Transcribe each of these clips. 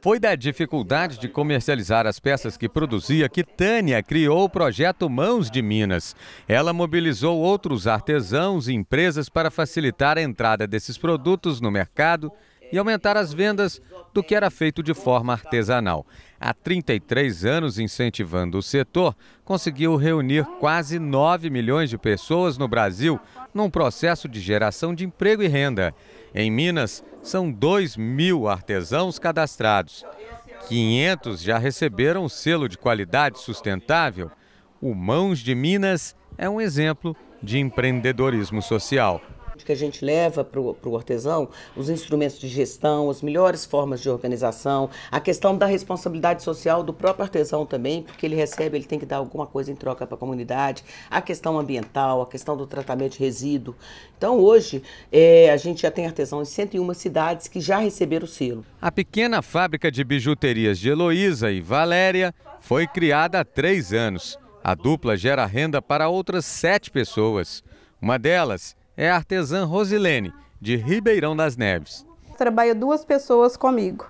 Foi da dificuldade de comercializar as peças que produzia que Tânia criou o projeto Mãos de Minas. Ela mobilizou outros artesãos e empresas para facilitar a entrada desses produtos no mercado e aumentar as vendas do que era feito de forma artesanal. Há 33 anos incentivando o setor, conseguiu reunir quase 9 milhões de pessoas no Brasil num processo de geração de emprego e renda. Em Minas, são 2 mil artesãos cadastrados. 500 já receberam o selo de qualidade sustentável. O Mãos de Minas é um exemplo de empreendedorismo social que a gente leva para o artesão os instrumentos de gestão, as melhores formas de organização, a questão da responsabilidade social do próprio artesão também, porque ele recebe, ele tem que dar alguma coisa em troca para a comunidade, a questão ambiental, a questão do tratamento de resíduo. Então, hoje, é, a gente já tem artesão em 101 cidades que já receberam o selo. A pequena fábrica de bijuterias de Heloísa e Valéria foi criada há três anos. A dupla gera renda para outras sete pessoas. Uma delas é a artesã Rosilene, de Ribeirão das Neves. Trabalha duas pessoas comigo.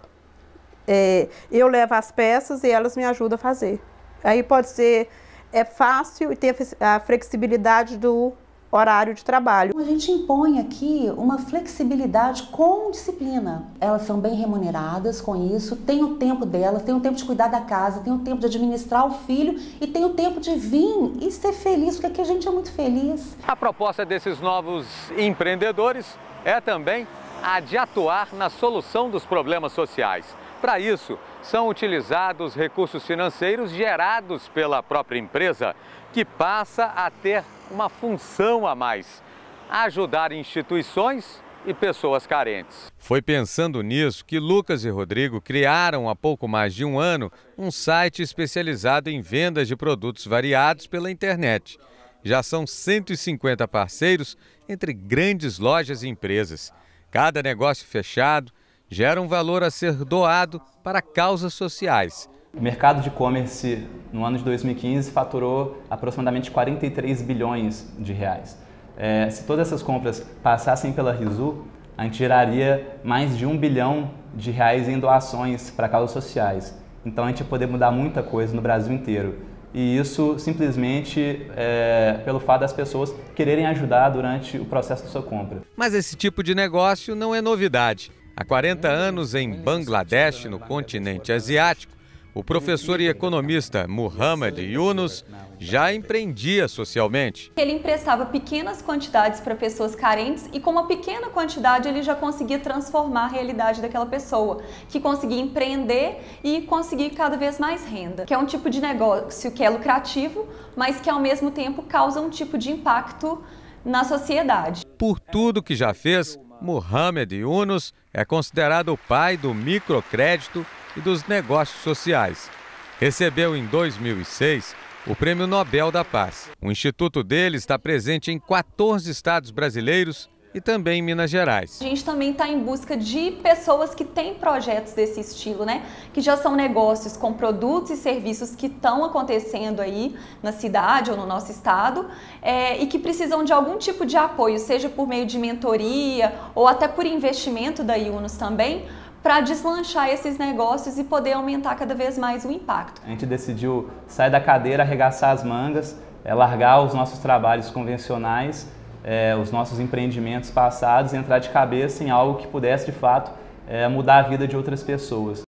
É, eu levo as peças e elas me ajudam a fazer. Aí pode ser, é fácil e tem a flexibilidade do horário de trabalho. A gente impõe aqui uma flexibilidade com disciplina. Elas são bem remuneradas com isso, tem o tempo delas, tem o tempo de cuidar da casa, tem o tempo de administrar o filho e tem o tempo de vir e ser feliz, porque aqui a gente é muito feliz. A proposta desses novos empreendedores é também a de atuar na solução dos problemas sociais. Para isso, são utilizados recursos financeiros gerados pela própria empresa, que passa a ter uma função a mais: ajudar instituições e pessoas carentes. Foi pensando nisso que Lucas e Rodrigo criaram há pouco mais de um ano um site especializado em vendas de produtos variados pela internet. Já são 150 parceiros entre grandes lojas e empresas. Cada negócio fechado gera um valor a ser doado para causas sociais. O mercado de e-commerce no ano de 2015 faturou aproximadamente 43 bilhões de reais. É, se todas essas compras passassem pela Rizu, a gente geraria mais de um bilhão de reais em doações para causas sociais. Então a gente ia poder mudar muita coisa no Brasil inteiro. E isso simplesmente é, pelo fato das pessoas quererem ajudar durante o processo da sua compra. Mas esse tipo de negócio não é novidade. Há 40 anos, em Bangladesh, no continente asiático, o professor e economista Muhammad Yunus já empreendia socialmente. Ele emprestava pequenas quantidades para pessoas carentes e com uma pequena quantidade ele já conseguia transformar a realidade daquela pessoa, que conseguia empreender e conseguir cada vez mais renda, que é um tipo de negócio que é lucrativo, mas que ao mesmo tempo causa um tipo de impacto na sociedade. Por tudo que já fez, Mohamed Yunus é considerado o pai do microcrédito e dos negócios sociais. Recebeu em 2006 o Prêmio Nobel da Paz. O instituto dele está presente em 14 estados brasileiros e também em Minas Gerais. A gente também está em busca de pessoas que têm projetos desse estilo, né? Que já são negócios com produtos e serviços que estão acontecendo aí na cidade ou no nosso estado é, e que precisam de algum tipo de apoio, seja por meio de mentoria ou até por investimento da IUNOS também, para deslanchar esses negócios e poder aumentar cada vez mais o impacto. A gente decidiu sair da cadeira, arregaçar as mangas, eh, largar os nossos trabalhos convencionais é, os nossos empreendimentos passados, entrar de cabeça em algo que pudesse de fato é, mudar a vida de outras pessoas.